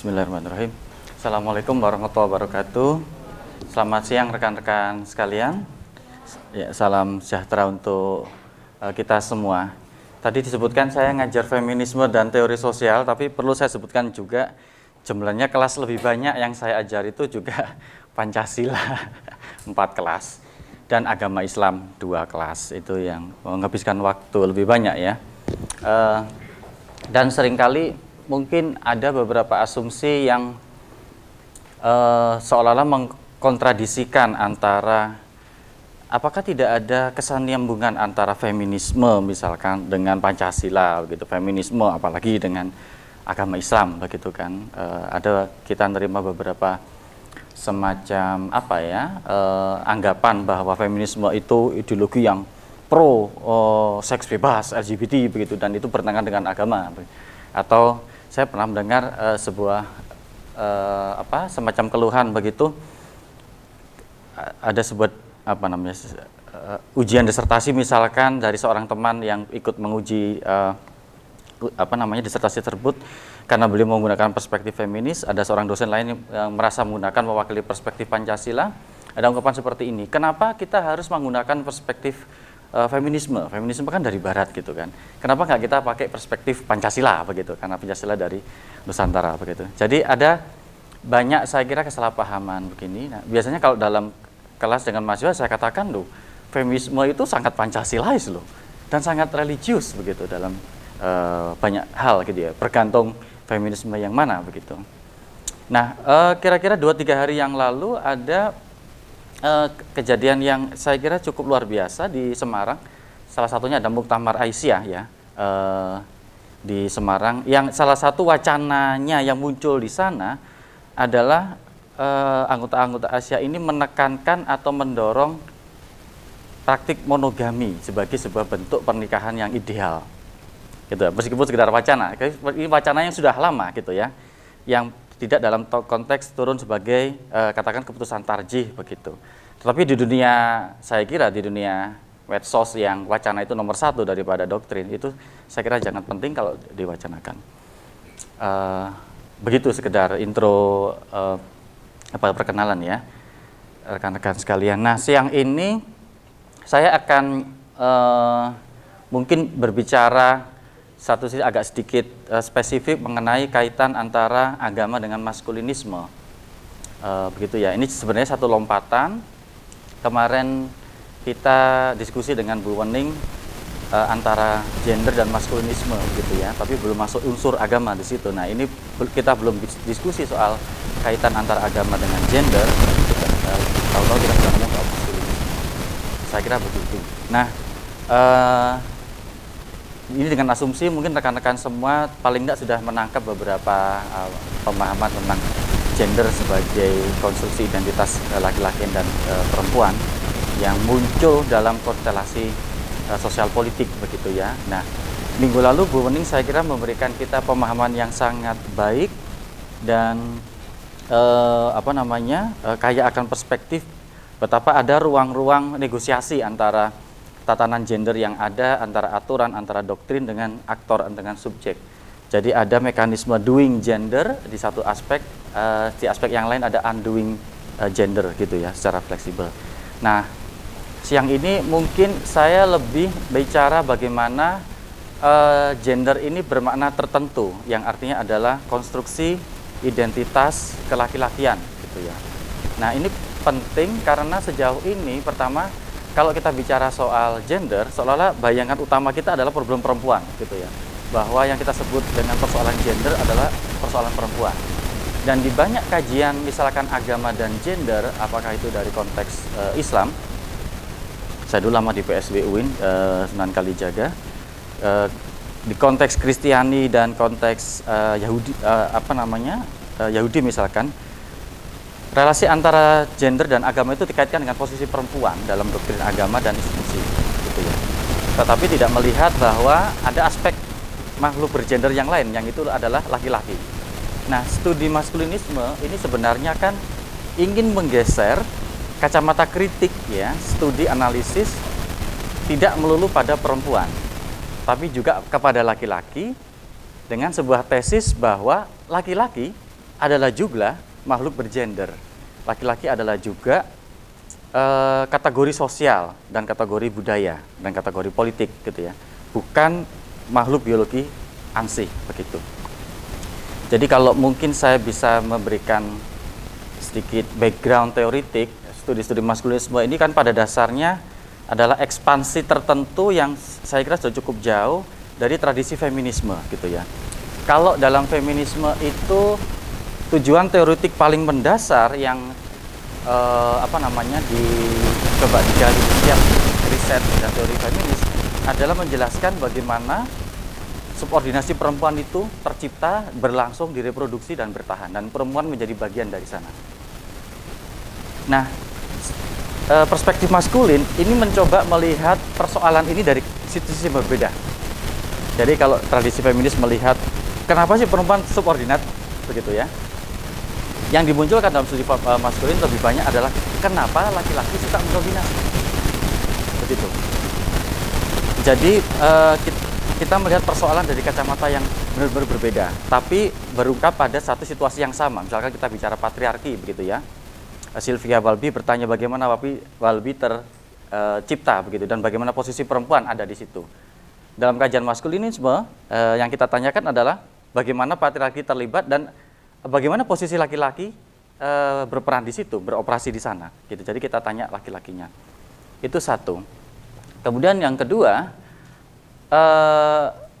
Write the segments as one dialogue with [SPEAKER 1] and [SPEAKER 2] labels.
[SPEAKER 1] Bismillahirrahmanirrahim. Assalamualaikum warahmatullahi wabarakatuh. Selamat siang rekan-rekan sekalian. Ya, salam sejahtera untuk uh, kita semua. Tadi disebutkan saya ngajar feminisme dan teori sosial, tapi perlu saya sebutkan juga jumlahnya kelas lebih banyak yang saya ajar itu juga Pancasila empat kelas dan agama Islam dua kelas itu yang menghabiskan waktu lebih banyak ya. Uh, dan seringkali mungkin ada beberapa asumsi yang uh, seolah-olah mengkontradisikan antara apakah tidak ada kesan nyambungan antara feminisme misalkan dengan Pancasila begitu feminisme apalagi dengan agama Islam begitu kan uh, ada kita nerima beberapa semacam apa ya uh, anggapan bahwa feminisme itu ideologi yang pro uh, seks bebas LGBT begitu dan itu bertentangan dengan agama atau saya pernah mendengar uh, sebuah uh, apa semacam keluhan begitu ada sebuah apa namanya uh, ujian disertasi misalkan dari seorang teman yang ikut menguji uh, apa namanya disertasi tersebut karena beliau menggunakan perspektif feminis ada seorang dosen lain yang merasa menggunakan mewakili perspektif Pancasila ada ungkapan seperti ini kenapa kita harus menggunakan perspektif Eh, feminisme. Feminisme kan dari barat gitu kan. Kenapa nggak kita pakai perspektif Pancasila begitu? Karena Pancasila dari Nusantara begitu. Jadi ada banyak saya kira kesalahpahaman begini. Nah, biasanya kalau dalam kelas dengan mahasiswa saya katakan loh, feminisme itu sangat Pancasilais loh dan sangat religius begitu dalam uh, banyak hal gitu ya. Bergantung feminisme yang mana begitu. Nah, eh, kira-kira uh, dua tiga hari yang lalu ada uh, kejadian yang saya kira cukup luar biasa di Semarang. Salah satunya ada Muktamar Aisyah ya uh, di Semarang. Yang salah satu wacananya yang muncul di sana adalah eh, anggota-anggota uh, Asia ini menekankan atau mendorong praktik monogami sebagai sebuah bentuk pernikahan yang ideal gitu meskipun sekedar wacana ini wacana yang sudah lama gitu ya yang tidak dalam konteks turun sebagai uh, katakan keputusan tarjih begitu. Tetapi di dunia saya kira di dunia medsos yang wacana itu nomor satu daripada doktrin itu saya kira jangan penting kalau diwacanakan. Uh, begitu sekedar intro uh, apa perkenalan ya rekan-rekan sekalian. Nah siang ini saya akan uh, mungkin berbicara satu sisi agak sedikit uh, spesifik mengenai kaitan antara agama dengan maskulinisme. Uh, begitu ya. Ini sebenarnya satu lompatan. Kemarin kita diskusi dengan Bu Wening uh, antara gender dan maskulinisme gitu ya, tapi belum masuk unsur agama di situ. Nah, ini kita belum diskusi soal kaitan antara agama dengan gender. Tahu-tahu kita sudah ngomong soal maskulinisme. Saya kira begitu. Nah, uh, ini dengan asumsi mungkin rekan-rekan semua paling tidak sudah menangkap beberapa uh, pemahaman tentang gender sebagai konstruksi identitas eh, laki-laki uh, dan uh, perempuan yang muncul dalam konstelasi uh, sosial politik begitu ya. Nah, minggu lalu Bu Wening saya kira memberikan kita pemahaman yang sangat baik dan uh, apa namanya uh, kaya akan perspektif betapa ada ruang-ruang negosiasi antara tatanan gender yang ada antara aturan, antara doktrin dengan aktor dengan subjek. Jadi ada mekanisme doing gender di satu aspek, uh, di aspek yang lain ada undoing uh, gender gitu ya secara fleksibel. Nah, siang ini mungkin saya lebih bicara bagaimana uh, gender ini bermakna tertentu yang artinya adalah konstruksi identitas kelaki-lakian gitu ya. Nah, ini penting karena sejauh ini pertama kalau kita bicara soal gender, seolah-olah bayangan utama kita adalah problem perempuan, gitu ya. Bahwa yang kita sebut dengan persoalan gender adalah persoalan perempuan. Dan di banyak kajian, misalkan agama dan gender, apakah itu dari konteks e, Islam, saya dulu lama di PSB UIN, e, eh, Sunan Kalijaga, e, di konteks Kristiani dan konteks uh, Yahudi, uh, apa namanya, uh, Yahudi misalkan, Relasi antara gender dan agama itu dikaitkan dengan posisi perempuan dalam doktrin agama dan institusi, gitu ya. Tetapi tidak melihat bahwa ada aspek makhluk bergender yang lain, yang itu adalah laki-laki. Nah, studi maskulinisme ini sebenarnya kan ingin menggeser kacamata kritik ya, studi analisis tidak melulu pada perempuan, tapi juga kepada laki-laki dengan sebuah tesis bahwa laki-laki adalah juga makhluk bergender. Laki-laki adalah juga uh, kategori sosial dan kategori budaya dan kategori politik gitu ya. Bukan makhluk biologi ansih begitu. Jadi kalau mungkin saya bisa memberikan sedikit background teoritik studi-studi maskulinisme ini kan pada dasarnya adalah ekspansi tertentu yang saya kira sudah cukup jauh dari tradisi feminisme gitu ya. Kalau dalam feminisme itu tujuan teoritik paling mendasar yang eh, apa namanya dicoba digali setiap riset dan teori feminis adalah menjelaskan bagaimana subordinasi perempuan itu tercipta, berlangsung, direproduksi dan bertahan dan perempuan menjadi bagian dari sana. Nah, eh, perspektif maskulin ini mencoba melihat persoalan ini dari situasi berbeda. Jadi kalau tradisi feminis melihat kenapa sih perempuan subordinat begitu ya? yang dimunculkan dalam studi eh, maskulin lebih banyak adalah kenapa laki-laki suka mendominasi begitu jadi eh, kita, melihat persoalan dari kacamata yang benar-benar berbeda tapi berungkap pada satu situasi yang sama misalkan kita bicara patriarki begitu ya eh, Sylvia Walby bertanya bagaimana Walby, Walby tercipta begitu dan bagaimana posisi perempuan ada di situ dalam kajian maskulinisme yang kita tanyakan adalah bagaimana patriarki terlibat dan bagaimana posisi laki-laki e, berperan di situ, beroperasi di sana. Gitu. Jadi kita tanya laki-lakinya. Itu satu. Kemudian yang kedua, e,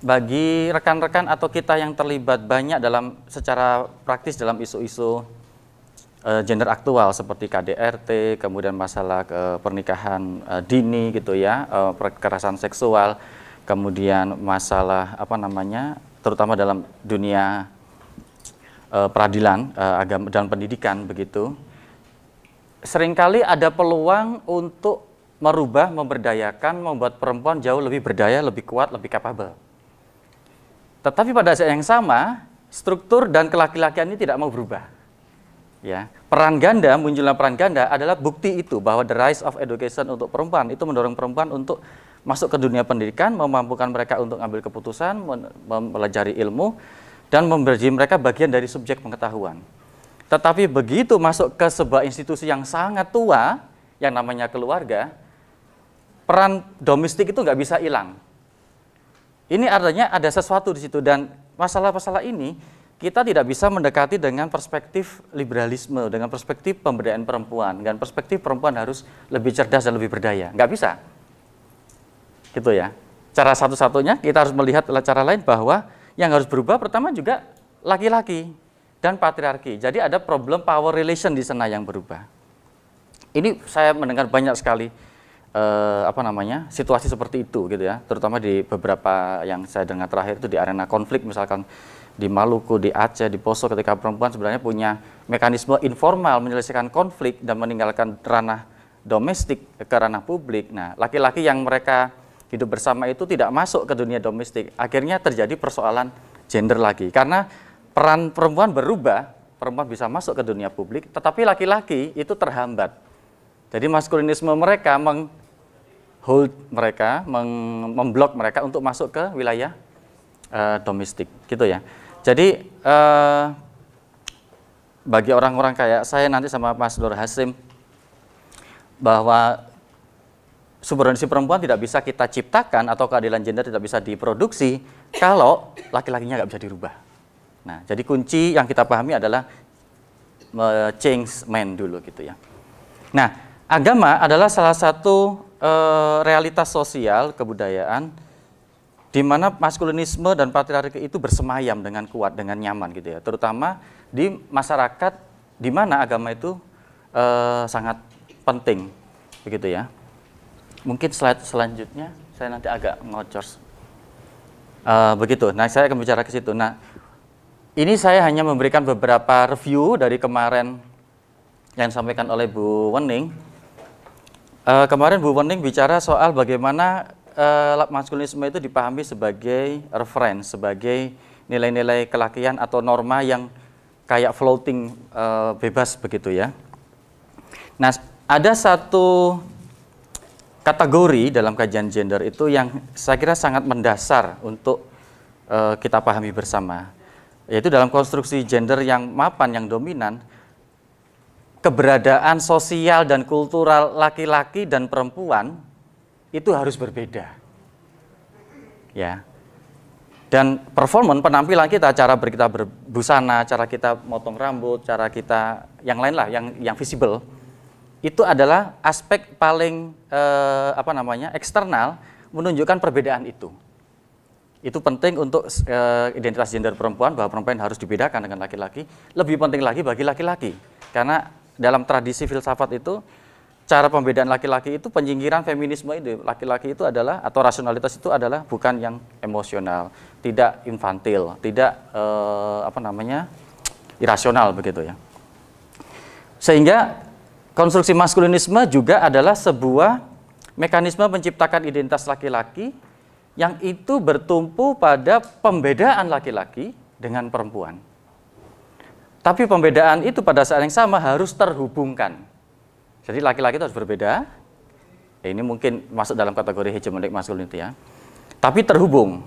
[SPEAKER 1] bagi rekan-rekan atau kita yang terlibat banyak dalam secara praktis dalam isu-isu e, gender aktual seperti KDRT, kemudian masalah e, pernikahan e, dini gitu ya, e, kekerasan seksual, kemudian masalah apa namanya, terutama dalam dunia uh, peradilan uh, eh, agama dan pendidikan begitu seringkali ada peluang untuk merubah, memberdayakan, membuat perempuan jauh lebih berdaya, lebih kuat, lebih kapabel. Tetapi pada saat yang sama, struktur dan kelaki-lakian ini tidak mau berubah. Ya, peran ganda munculnya peran ganda adalah bukti itu bahwa the rise of education untuk perempuan itu mendorong perempuan untuk masuk ke dunia pendidikan, memampukan mereka untuk ambil keputusan, mempelajari ilmu, dan memberi mereka bagian dari subjek pengetahuan. Tetapi begitu masuk ke sebuah institusi yang sangat tua, yang namanya keluarga, peran domestik itu nggak bisa hilang. Ini artinya ada sesuatu di situ dan masalah-masalah ini kita tidak bisa mendekati dengan perspektif liberalisme, dengan perspektif pemberdayaan perempuan, dengan perspektif perempuan harus lebih cerdas dan lebih berdaya. Nggak bisa. Gitu ya. Cara satu-satunya kita harus melihat cara lain bahwa yang harus berubah pertama juga laki-laki dan patriarki. Jadi ada problem power relation di sana yang berubah. Ini saya mendengar banyak sekali eh, apa namanya situasi seperti itu gitu ya, terutama di beberapa yang saya dengar terakhir itu di arena konflik misalkan di Maluku, di Aceh, di Poso ketika perempuan sebenarnya punya mekanisme informal menyelesaikan konflik dan meninggalkan ranah domestik ke ranah publik. Nah, laki-laki yang mereka hidup bersama itu tidak masuk ke dunia domestik. Akhirnya terjadi persoalan gender lagi. Karena peran perempuan berubah, perempuan bisa masuk ke dunia publik, tetapi laki-laki itu terhambat. Jadi maskulinisme mereka meng hold mereka, memblok mereka untuk masuk ke wilayah uh, domestik, gitu ya. Jadi uh, bagi orang-orang kayak saya nanti sama Mas Nur Hasim bahwa Subordinasi perempuan tidak bisa kita ciptakan atau keadilan gender tidak bisa diproduksi kalau laki-lakinya nggak bisa dirubah. Nah, jadi kunci yang kita pahami adalah change men dulu gitu ya. Nah, agama adalah salah satu uh, realitas sosial kebudayaan di mana maskulinisme dan patriarki itu bersemayam dengan kuat, dengan nyaman gitu ya. Terutama di masyarakat di mana agama itu e, sangat penting begitu ya. Mungkin slide selanjutnya saya nanti agak ngocor. Uh, begitu. Nah, saya akan bicara ke situ. Nah, ini saya hanya memberikan beberapa review dari kemarin yang disampaikan oleh Bu Wening. Uh, kemarin Bu Wening bicara soal bagaimana uh, maskulinisme itu dipahami sebagai reference, sebagai nilai-nilai kelakian atau norma yang kayak floating uh, bebas begitu ya. Nah, ada satu kategori dalam kajian gender itu yang saya kira sangat mendasar untuk uh, kita pahami bersama yaitu dalam konstruksi gender yang mapan yang dominan keberadaan sosial dan kultural laki-laki dan perempuan itu harus berbeda ya dan performa penampilan kita cara kita berbusana cara kita motong rambut cara kita yang lain lah yang yang visible itu adalah aspek paling eh, apa namanya eksternal menunjukkan perbedaan itu. Itu penting untuk eh, identitas gender perempuan bahwa perempuan harus dibedakan dengan laki-laki. Lebih penting lagi bagi laki-laki karena dalam tradisi filsafat itu cara pembedaan laki-laki itu penyingkiran feminisme itu laki-laki itu adalah atau rasionalitas itu adalah bukan yang emosional tidak infantil tidak eh, apa namanya irasional begitu ya sehingga Konstruksi maskulinisme juga adalah sebuah mekanisme menciptakan identitas laki-laki yang itu bertumpu pada pembedaan laki-laki dengan perempuan. Tapi pembedaan itu pada saat yang sama harus terhubungkan. Jadi laki-laki itu harus berbeda. Ya, ini mungkin masuk dalam kategori maskulin itu ya. Tapi terhubung.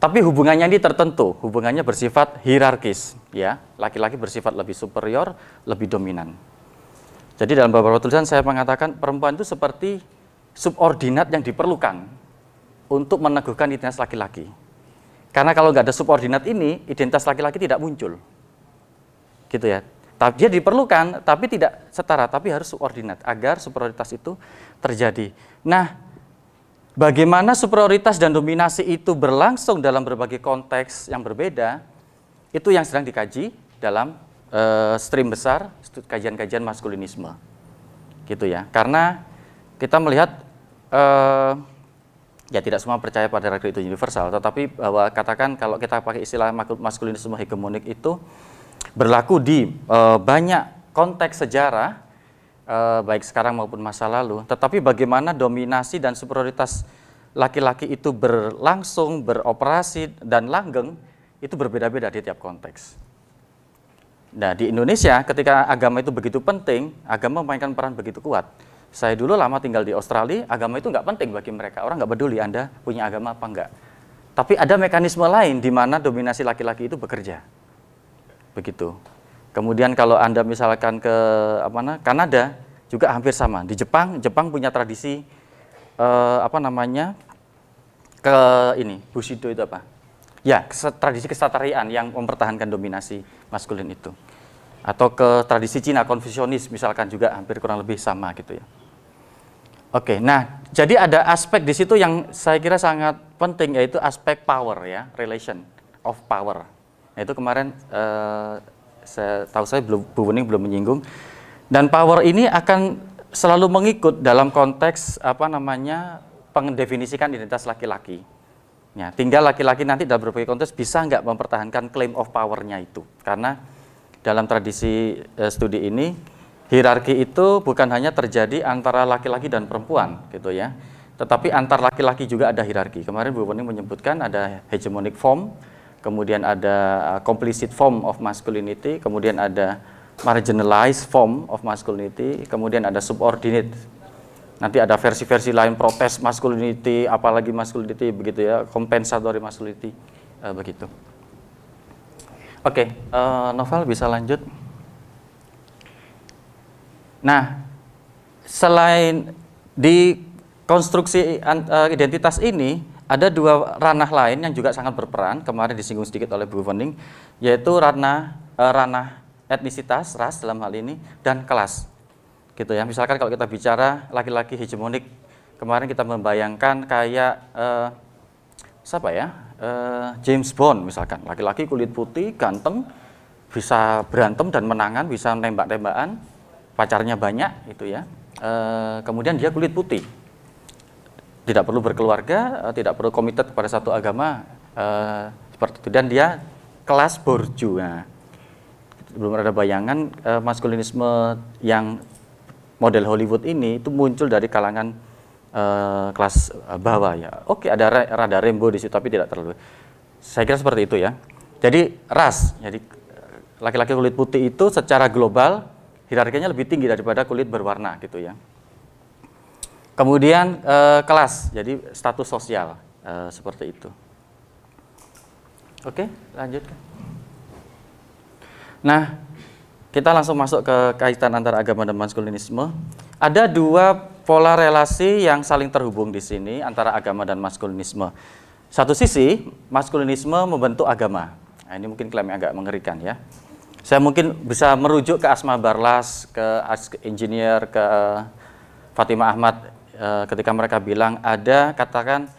[SPEAKER 1] Tapi hubungannya ini tertentu, hubungannya bersifat hierarkis ya. Laki-laki bersifat lebih superior, lebih dominan. Jadi dalam beberapa tulisan saya mengatakan perempuan itu seperti subordinat yang diperlukan untuk meneguhkan identitas laki-laki. Karena kalau nggak ada subordinat ini, identitas laki-laki tidak muncul. Gitu ya. Tapi dia diperlukan, tapi tidak setara, tapi harus subordinat agar superioritas itu terjadi. Nah, bagaimana superioritas dan dominasi itu berlangsung dalam berbagai konteks yang berbeda, itu yang sedang dikaji dalam uh, stream besar Kajian-Kajian Maskulinisme. Gitu ya. Karena kita melihat uh, ya tidak semua percaya pada rakyat itu universal, tetapi bahwa katakan kalau kita pakai istilah maskulinisme hegemonik itu berlaku di uh, banyak konteks sejarah uh, baik sekarang maupun masa lalu. Tetapi bagaimana dominasi dan superioritas laki-laki itu berlangsung, beroperasi dan langgeng itu berbeda-beda di tiap konteks. Nah, di Indonesia ketika agama itu begitu penting, agama memainkan peran begitu kuat. Saya dulu lama tinggal di Australia, agama itu nggak penting bagi mereka. Orang nggak peduli Anda punya agama apa enggak. Tapi ada mekanisme lain di mana dominasi laki-laki itu bekerja. Begitu. Kemudian kalau Anda misalkan ke apa mana, Kanada juga hampir sama. Di Jepang, Jepang punya tradisi eh, apa namanya? ke ini, Bushido itu apa? Ya, tradisi kesatarian yang mempertahankan dominasi maskulin itu. Atau ke tradisi Cina konfusionis misalkan juga hampir kurang lebih sama gitu ya. Oke, nah jadi ada aspek di situ yang saya kira sangat penting yaitu aspek power ya, relation of power. Nah, itu kemarin eh, saya tahu saya belum Bu Wening belum menyinggung dan power ini akan selalu mengikut dalam konteks apa namanya pendefinisikan identitas laki-laki. Ya, tinggal laki-laki nanti dalam berbagai konteks bisa nggak mempertahankan claim of powernya itu. Karena dalam tradisi eh, studi ini hierarki itu bukan hanya terjadi antara laki-laki dan perempuan gitu ya. Tetapi antar laki-laki juga ada hierarki. Kemarin Bu Pening menyebutkan ada hegemonic form, kemudian ada eh, complicit form of masculinity, kemudian ada marginalized form of masculinity, kemudian ada subordinate nanti ada versi-versi lain protes masculinity, apalagi masculinity begitu ya, kompensatory masculinity uh, begitu. Oke, okay, uh, eh, novel bisa lanjut. Nah, selain di konstruksi uh, identitas ini ada dua ranah lain yang juga sangat berperan kemarin disinggung sedikit oleh Bu Wening yaitu ranah uh, ranah etnisitas, ras dalam hal ini dan kelas gitu ya. Misalkan kalau kita bicara laki-laki hegemonik, kemarin kita membayangkan kayak uh, siapa ya? Uh, James Bond misalkan, laki-laki kulit putih, ganteng, bisa berantem dan menangan, bisa nembak-tembakan, pacarnya banyak gitu ya. Uh, kemudian dia kulit putih. Tidak perlu berkeluarga, uh, tidak perlu komited kepada satu agama uh, seperti itu dan dia kelas borju. Nah, belum ada bayangan eh, maskulinisme yang model Hollywood ini itu muncul dari kalangan uh, kelas eh, bawah ya. Oke, ada rada rembo di situ tapi tidak terlalu. Saya kira seperti itu ya. Jadi ras, jadi eh, laki-laki kulit putih itu secara global hierarkinya lebih tinggi daripada kulit berwarna gitu ya. Kemudian uh, kelas, jadi status sosial uh, seperti itu. Oke, lanjut. Nah, kita langsung masuk ke kaitan antara agama dan maskulinisme. Ada dua pola relasi yang saling terhubung di sini antara agama dan maskulinisme. Satu sisi, maskulinisme membentuk agama. Nah, ini mungkin klaim yang agak mengerikan ya. Saya mungkin bisa merujuk ke Asma Barlas, ke engineer, ke eh, Fatimah Ahmad eh, ketika mereka bilang ada katakan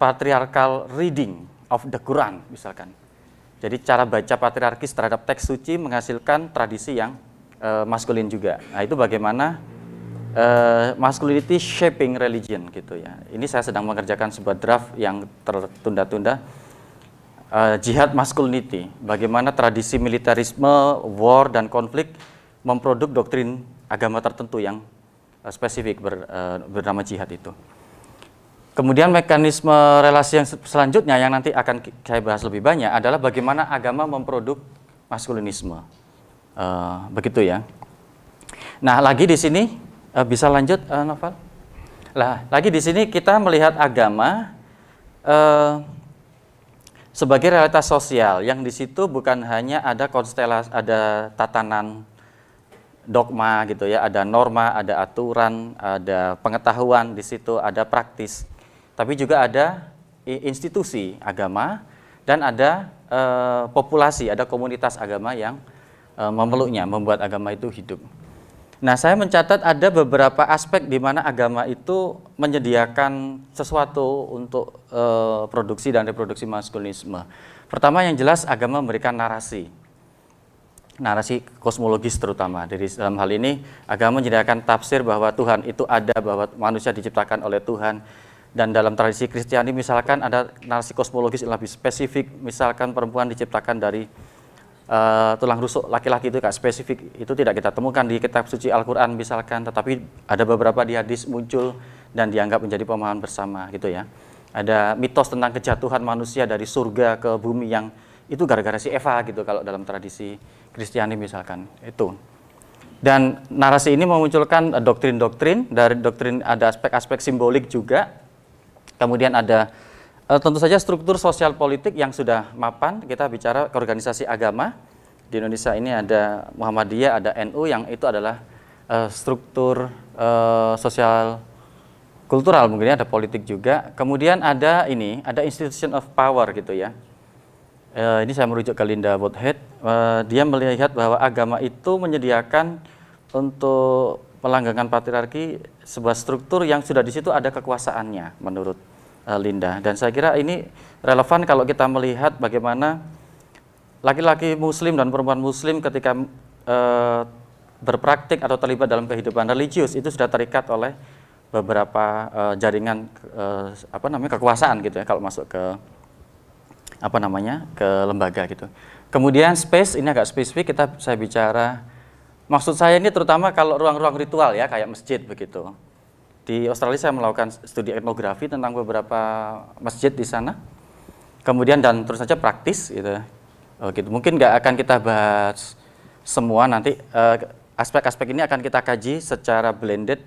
[SPEAKER 1] patriarkal reading of the Quran misalkan jadi cara baca patriarkis terhadap teks suci menghasilkan tradisi yang uh, maskulin juga. Nah itu bagaimana uh, masculinity shaping religion gitu ya. Ini saya sedang mengerjakan sebuah draft yang tertunda-tunda. Uh, jihad masculinity, bagaimana tradisi militarisme, war dan konflik memproduk doktrin agama tertentu yang uh, spesifik ber, uh, bernama jihad itu. Kemudian mekanisme relasi yang selanjutnya yang nanti akan saya bahas lebih banyak adalah bagaimana agama memproduk maskulinisme. Uh, begitu ya. Nah, lagi di sini uh, bisa lanjut uh, eh, Novel. Lah, lagi di sini kita melihat agama uh, sebagai realitas sosial yang di situ bukan hanya ada konstelasi, ada tatanan dogma gitu ya, ada norma, ada aturan, ada pengetahuan di situ, ada praktis tapi juga ada institusi agama dan ada e, populasi, ada komunitas agama yang e, memeluknya, membuat agama itu hidup. Nah, saya mencatat ada beberapa aspek di mana agama itu menyediakan sesuatu untuk e, produksi dan reproduksi maskulinisme. Pertama yang jelas agama memberikan narasi. Narasi kosmologis terutama. Dari dalam hal ini agama menyediakan tafsir bahwa Tuhan itu ada, bahwa manusia diciptakan oleh Tuhan, dan dalam tradisi Kristiani misalkan ada narasi kosmologis yang lebih spesifik misalkan perempuan diciptakan dari uh, tulang rusuk laki-laki itu kayak spesifik itu tidak kita temukan di kitab suci Al-Qur'an misalkan tetapi ada beberapa di hadis muncul dan dianggap menjadi pemahaman bersama gitu ya ada mitos tentang kejatuhan manusia dari surga ke bumi yang itu gara-gara si Eva gitu kalau dalam tradisi Kristiani misalkan itu dan narasi ini memunculkan doktrin-doktrin dari doktrin ada aspek-aspek simbolik juga Kemudian ada uh, tentu saja struktur sosial politik yang sudah mapan. Kita bicara organisasi agama di Indonesia ini ada Muhammadiyah, ada NU yang itu adalah uh, struktur uh, sosial kultural mungkin ya, ada politik juga. Kemudian ada ini, ada institution of power gitu ya. Uh, ini saya merujuk ke Linda Woodhead. Uh, dia melihat bahwa agama itu menyediakan untuk pelanggangan patriarki sebuah struktur yang sudah di situ ada kekuasaannya menurut uh, Linda dan saya kira ini relevan kalau kita melihat bagaimana laki-laki muslim dan perempuan muslim ketika uh, berpraktik atau terlibat dalam kehidupan religius itu sudah terikat oleh beberapa uh, jaringan uh, apa namanya kekuasaan gitu ya kalau masuk ke apa namanya ke lembaga gitu. Kemudian space ini agak spesifik kita saya bicara Maksud saya ini terutama kalau ruang-ruang ritual ya, kayak masjid begitu. Di Australia saya melakukan studi etnografi tentang beberapa masjid di sana. Kemudian dan terus saja praktis gitu. Oh, gitu. Mungkin nggak akan kita bahas semua nanti eh, aspek-aspek uh, ini akan kita kaji secara blended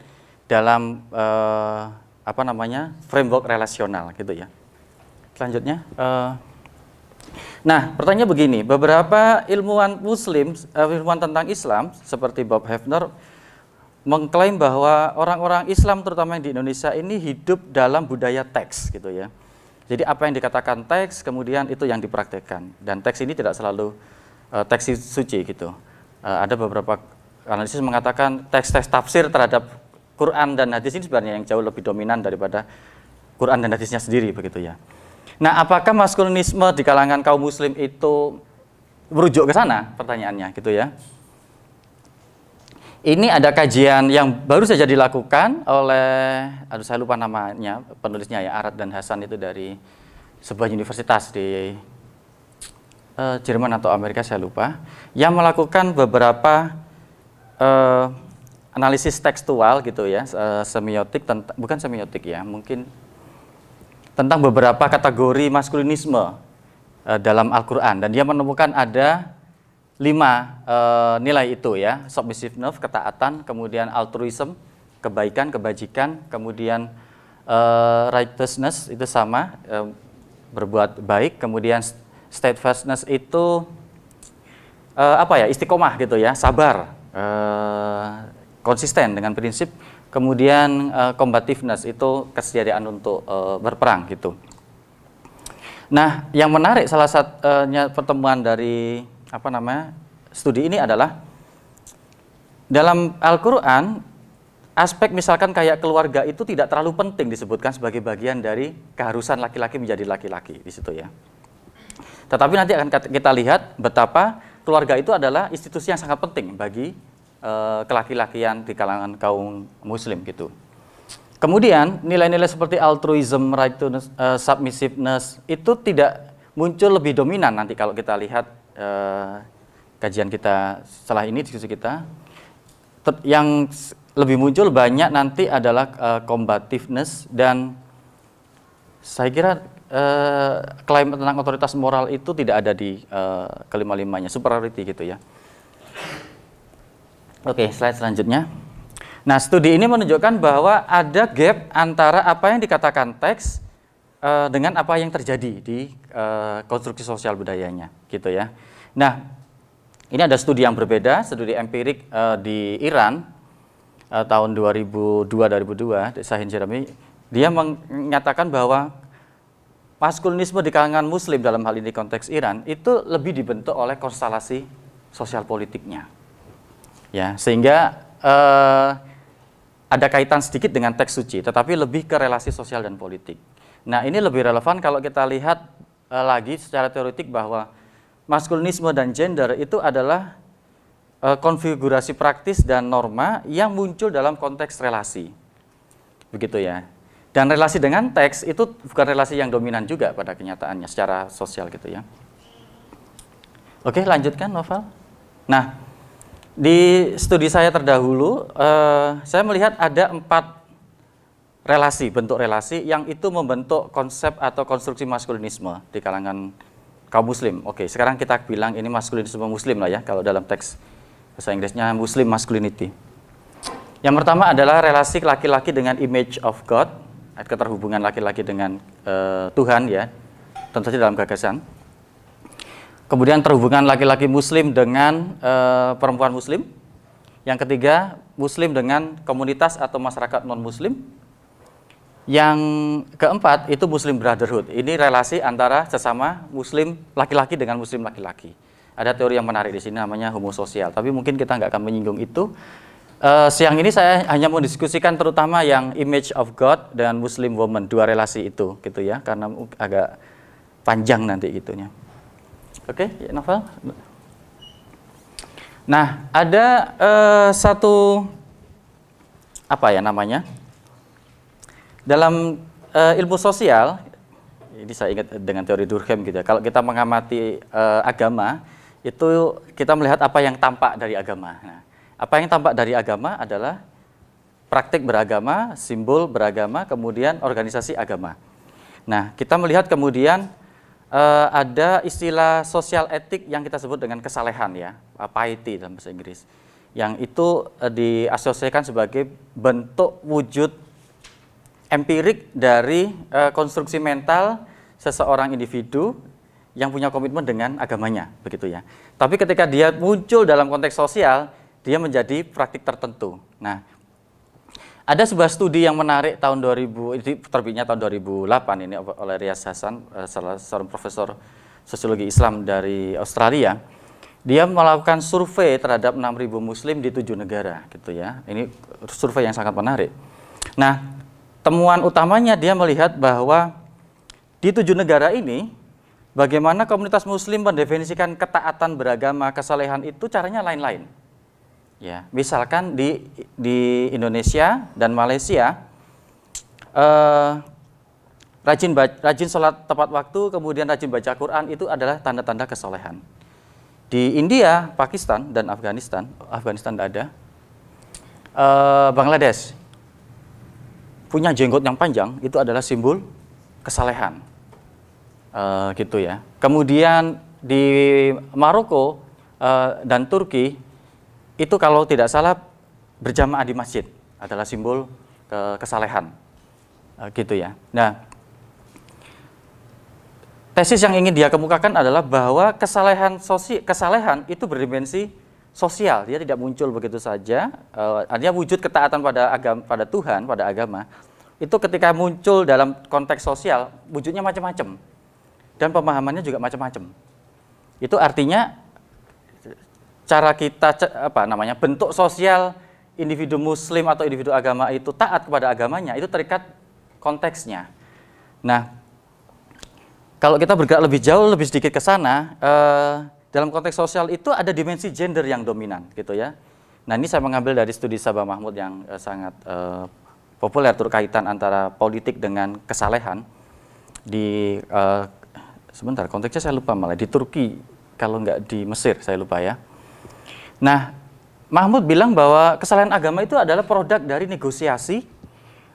[SPEAKER 1] dalam uh, apa namanya framework relasional gitu ya. Selanjutnya. Eh, Nah, pertanyaan begini, beberapa ilmuwan muslim, eh, ilmuwan tentang Islam seperti Bob Hefner mengklaim bahwa orang-orang Islam terutama yang di Indonesia ini hidup dalam budaya teks gitu ya. Jadi apa yang dikatakan teks kemudian itu yang dipraktekkan dan teks ini tidak selalu uh, teks suci gitu. Uh, ada beberapa analisis mengatakan teks-teks tafsir terhadap Quran dan hadis ini sebenarnya yang jauh lebih dominan daripada Quran dan hadisnya sendiri begitu ya. Nah, apakah maskulinisme di kalangan kaum muslim itu merujuk ke sana pertanyaannya gitu ya? Ini ada kajian yang baru saja dilakukan oleh aduh saya lupa namanya, penulisnya ya Arad dan Hasan itu dari sebuah universitas di eh, Jerman atau Amerika saya lupa yang melakukan beberapa uh, analisis tekstual gitu ya, eh, semiotik bukan semiotik ya, mungkin tentang beberapa kategori maskulinisme e, dalam Al-Quran dan dia menemukan ada lima e, nilai itu ya submissiveness ketaatan kemudian altruism kebaikan kebajikan kemudian e, righteousness itu sama e, berbuat baik kemudian steadfastness itu e, apa ya istiqomah gitu ya sabar e, konsisten dengan prinsip Kemudian uh, combativeness itu kesediaan untuk uh, berperang gitu. Nah, yang menarik salah satunya pertemuan dari apa namanya studi ini adalah dalam Al-Quran aspek misalkan kayak keluarga itu tidak terlalu penting disebutkan sebagai bagian dari keharusan laki-laki menjadi laki-laki di situ ya. Tetapi nanti akan kita lihat betapa keluarga itu adalah institusi yang sangat penting bagi Eh, kelaki-lakian di kalangan kaum muslim gitu. Kemudian nilai-nilai seperti altruism, to uh, eh, submissiveness itu tidak muncul lebih dominan nanti kalau kita lihat uh, kajian kita setelah ini diskusi kita. Ter yang lebih muncul banyak nanti adalah uh, combativeness dan saya kira uh, klaim tentang otoritas moral itu tidak ada di uh, kelima-limanya, superiority gitu ya. Oke, slide selanjutnya. Nah, studi ini menunjukkan bahwa ada gap antara apa yang dikatakan teks uh, dengan apa yang terjadi di uh, konstruksi sosial budayanya, gitu ya. Nah, ini ada studi yang berbeda, studi empirik uh, di Iran uh, tahun 2002-2002, Sahin Jeremy, dia menyatakan bahwa maskulinisme di kalangan muslim dalam hal ini konteks Iran itu lebih dibentuk oleh konstelasi sosial politiknya ya sehingga eh, ada kaitan sedikit dengan teks suci, tetapi lebih ke relasi sosial dan politik. Nah ini lebih relevan kalau kita lihat eh, lagi secara teoretik bahwa maskulinisme dan gender itu adalah eh, konfigurasi praktis dan norma yang muncul dalam konteks relasi, begitu ya. Dan relasi dengan teks itu bukan relasi yang dominan juga pada kenyataannya secara sosial gitu ya. Oke lanjutkan novel. Nah di studi saya terdahulu, eh, saya melihat ada empat relasi, bentuk relasi yang itu membentuk konsep atau konstruksi maskulinisme di kalangan kaum muslim. Oke, sekarang kita bilang ini maskulinisme muslim lah ya, kalau dalam teks bahasa Inggrisnya muslim masculinity. Yang pertama adalah relasi laki-laki dengan image of God, keterhubungan laki-laki dengan uh, Tuhan ya, tentu saja dalam gagasan. Kemudian terhubungan laki-laki muslim dengan e, perempuan muslim. Yang ketiga, muslim dengan komunitas atau masyarakat non-muslim. Yang keempat itu Muslim Brotherhood. Ini relasi antara sesama Muslim laki-laki dengan Muslim laki-laki. Ada teori yang menarik di sini namanya homososial. Tapi mungkin kita nggak akan menyinggung itu. Uh, siang ini saya hanya mendiskusikan terutama yang image of God dan Muslim woman dua relasi itu gitu ya karena agak panjang nanti itunya. Oke, okay, ya, Novel. Nah, ada uh, satu apa ya namanya? Dalam uh, ilmu sosial, ini saya ingat dengan teori Durkheim gitu ya. Kalau kita mengamati uh, agama, itu kita melihat apa yang tampak dari agama. Nah, apa yang tampak dari agama adalah praktik beragama, simbol beragama, kemudian organisasi agama. Nah, kita melihat kemudian uh, ada istilah sosial etik yang kita sebut dengan kesalehan ya, eh, piety dalam bahasa Inggris. Yang itu uh, diasosiasikan sebagai bentuk wujud empirik dari uh, konstruksi mental seseorang individu yang punya komitmen dengan agamanya, begitu ya. Tapi ketika dia muncul dalam konteks sosial, dia menjadi praktik tertentu. Nah, ada sebuah studi yang menarik tahun 2000, ini terbitnya tahun 2008 ini oleh Rias Hasan, eh, salah seorang profesor sosiologi Islam dari Australia. Dia melakukan survei terhadap 6.000 muslim di tujuh negara gitu ya. Ini survei yang sangat menarik. Nah, temuan utamanya dia melihat bahwa di tujuh negara ini bagaimana komunitas muslim mendefinisikan ketaatan beragama, kesalehan itu caranya lain-lain. Ya, misalkan di di Indonesia dan Malaysia eh, rajin rajin sholat tepat waktu, kemudian rajin baca Quran itu adalah tanda-tanda kesolehan. Di India, Pakistan dan Afghanistan, Afghanistan tidak ada. Eh, Bangladesh punya jenggot yang panjang itu adalah simbol kesalehan, e, gitu ya. Kemudian di Maroko e, dan Turki itu kalau tidak salah berjamaah di masjid adalah simbol ke kesalehan eh, gitu ya. Nah, tesis yang ingin dia kemukakan adalah bahwa kesalehan sosi kesalehan itu berdimensi sosial, dia tidak muncul begitu saja. e, artinya wujud ketaatan pada agama, pada Tuhan, pada agama itu ketika muncul dalam konteks sosial, wujudnya macam-macam dan pemahamannya juga macam-macam. Itu artinya cara kita apa namanya bentuk sosial individu muslim atau individu agama itu taat kepada agamanya itu terikat konteksnya. Nah, kalau kita bergerak lebih jauh lebih sedikit ke sana eh, dalam konteks sosial itu ada dimensi gender yang dominan gitu ya. Nah, ini saya mengambil dari studi Sabah Mahmud yang eh, sangat eh, populer terkaitan antara politik dengan kesalehan di eh, sebentar konteksnya saya lupa malah di Turki kalau nggak di Mesir saya lupa ya Nah, Mahmud bilang bahwa kesalahan agama itu adalah produk dari negosiasi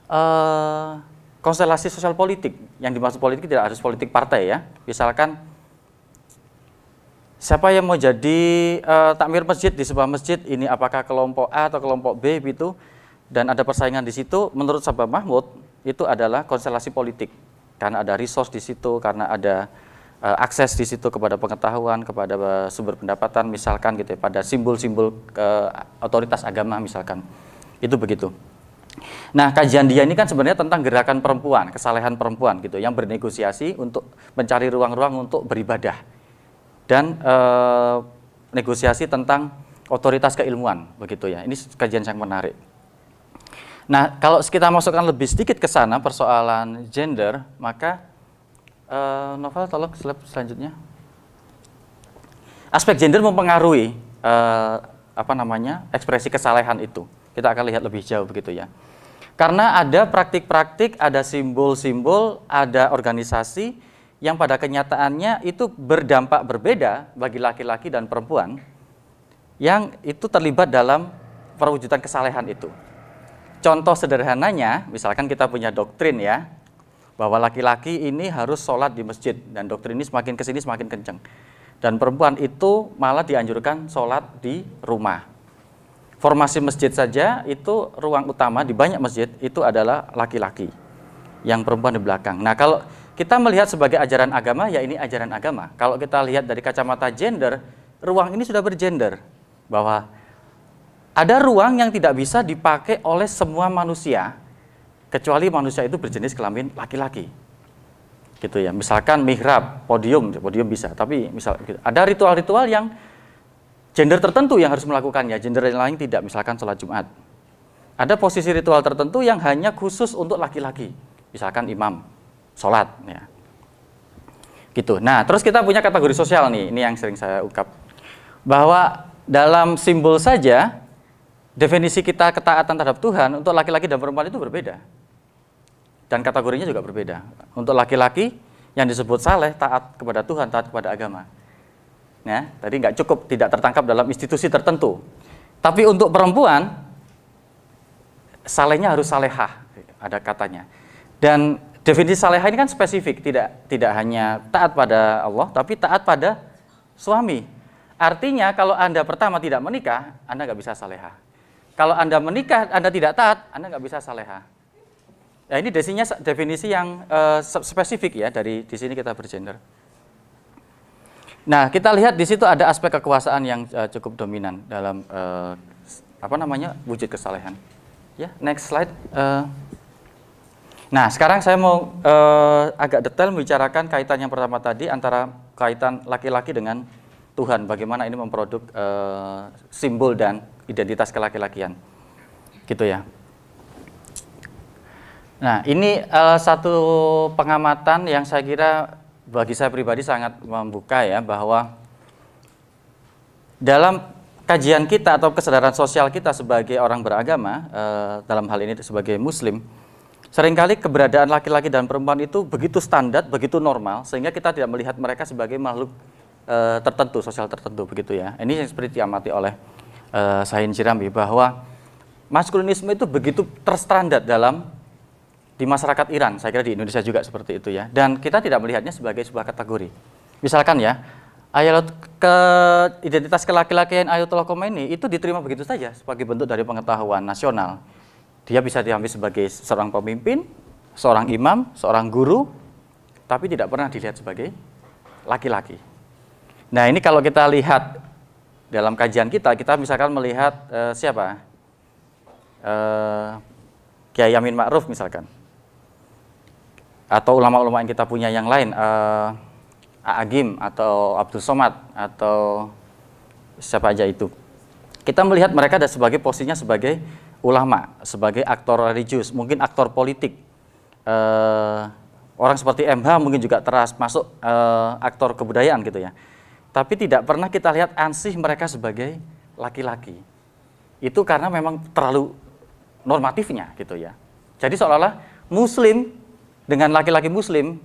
[SPEAKER 1] uh, konstelasi sosial politik. Yang dimaksud politik tidak harus politik partai ya. Misalkan siapa yang mau jadi uh, takmir masjid di sebuah masjid ini apakah kelompok A atau kelompok B gitu dan ada persaingan di situ menurut sahabat Mahmud itu adalah konstelasi politik karena ada resource di situ karena ada uh, akses di situ kepada pengetahuan, kepada eh, sumber pendapatan, misalkan gitu ya, pada simbol-simbol uh, otoritas agama misalkan. Itu begitu. Nah, kajian dia ini kan sebenarnya tentang gerakan perempuan, kesalehan perempuan gitu, yang bernegosiasi untuk mencari ruang-ruang untuk beribadah dan e, negosiasi tentang otoritas keilmuan, begitu ya. Ini kajian yang menarik. Nah, kalau kita masukkan lebih sedikit ke sana persoalan gender, maka uh, Novel tolong slide selanjutnya. Aspek gender mempengaruhi uh, apa namanya ekspresi kesalehan itu. Kita akan lihat lebih jauh begitu ya. Karena ada praktik-praktik, ada simbol-simbol, ada organisasi yang pada kenyataannya itu berdampak berbeda bagi laki-laki dan perempuan yang itu terlibat dalam perwujudan kesalehan itu. Contoh sederhananya, misalkan kita punya doktrin ya, bahwa laki-laki ini harus sholat di masjid dan doktrin ini semakin kesini semakin kenceng dan perempuan itu malah dianjurkan sholat di rumah formasi masjid saja itu ruang utama di banyak masjid itu adalah laki-laki yang perempuan di belakang nah kalau kita melihat sebagai ajaran agama ya ini ajaran agama kalau kita lihat dari kacamata gender ruang ini sudah bergender bahwa ada ruang yang tidak bisa dipakai oleh semua manusia kecuali manusia itu berjenis kelamin laki-laki gitu ya misalkan mihrab podium podium bisa tapi misal gitu. ada ritual-ritual yang gender tertentu yang harus melakukannya gender yang lain tidak misalkan sholat jumat ada posisi ritual tertentu yang hanya khusus untuk laki-laki misalkan imam sholat ya gitu nah terus kita punya kategori sosial nih ini yang sering saya ungkap bahwa dalam simbol saja definisi kita ketaatan terhadap Tuhan untuk laki-laki dan perempuan itu berbeda dan kategorinya juga berbeda. Untuk laki-laki yang disebut saleh taat kepada Tuhan, taat kepada agama. Ya, tadi nggak cukup tidak tertangkap dalam institusi tertentu. Tapi untuk perempuan salehnya harus salehah, ada katanya. Dan definisi salehah ini kan spesifik, tidak tidak hanya taat pada Allah, tapi taat pada suami. Artinya kalau Anda pertama tidak menikah, Anda nggak bisa salehah. Kalau Anda menikah, Anda tidak taat, Anda nggak bisa salehah. Ya ini definisinya definisi yang uh, spesifik ya dari di sini kita bergender. Nah, kita lihat di situ ada aspek kekuasaan yang uh, cukup dominan dalam uh, apa namanya wujud kesalehan. Ya, next slide. Uh, nah, sekarang saya mau uh, agak detail membicarakan kaitan yang pertama tadi antara kaitan laki-laki dengan Tuhan. Bagaimana ini memproduk uh, simbol dan identitas kelaki-lakian. Gitu ya. Nah, ini uh, satu pengamatan yang saya kira bagi saya pribadi sangat membuka ya bahwa dalam kajian kita atau kesadaran sosial kita sebagai orang beragama uh, dalam hal ini sebagai muslim seringkali keberadaan laki-laki dan perempuan itu begitu standar, begitu normal sehingga kita tidak melihat mereka sebagai makhluk uh, tertentu, sosial tertentu begitu ya. Ini yang seperti diamati oleh uh, Sahin Sirambi bahwa maskulinisme itu begitu terstandar dalam di masyarakat Iran, saya kira di Indonesia juga seperti itu ya. Dan kita tidak melihatnya sebagai sebuah kategori. Misalkan ya, ayat ke identitas kelaki-lakian Ayatollah Khomeini itu diterima begitu saja sebagai bentuk dari pengetahuan nasional. Dia bisa diambil sebagai seorang pemimpin, seorang imam, seorang guru, tapi tidak pernah dilihat sebagai laki-laki. Nah ini kalau kita lihat dalam kajian kita, kita misalkan melihat uh, siapa? Uh, Kiai Yamin Ma'ruf misalkan atau ulama-ulama yang kita punya yang lain uh, eh, Agim atau Abdul Somad atau siapa aja itu kita melihat mereka ada sebagai posisinya sebagai ulama, sebagai aktor religius, mungkin aktor politik. uh, orang seperti MH mungkin juga teras masuk uh, aktor kebudayaan gitu ya. Tapi tidak pernah kita lihat ansih mereka sebagai laki-laki. Itu karena memang terlalu normatifnya gitu ya. Jadi seolah-olah muslim dengan laki-laki muslim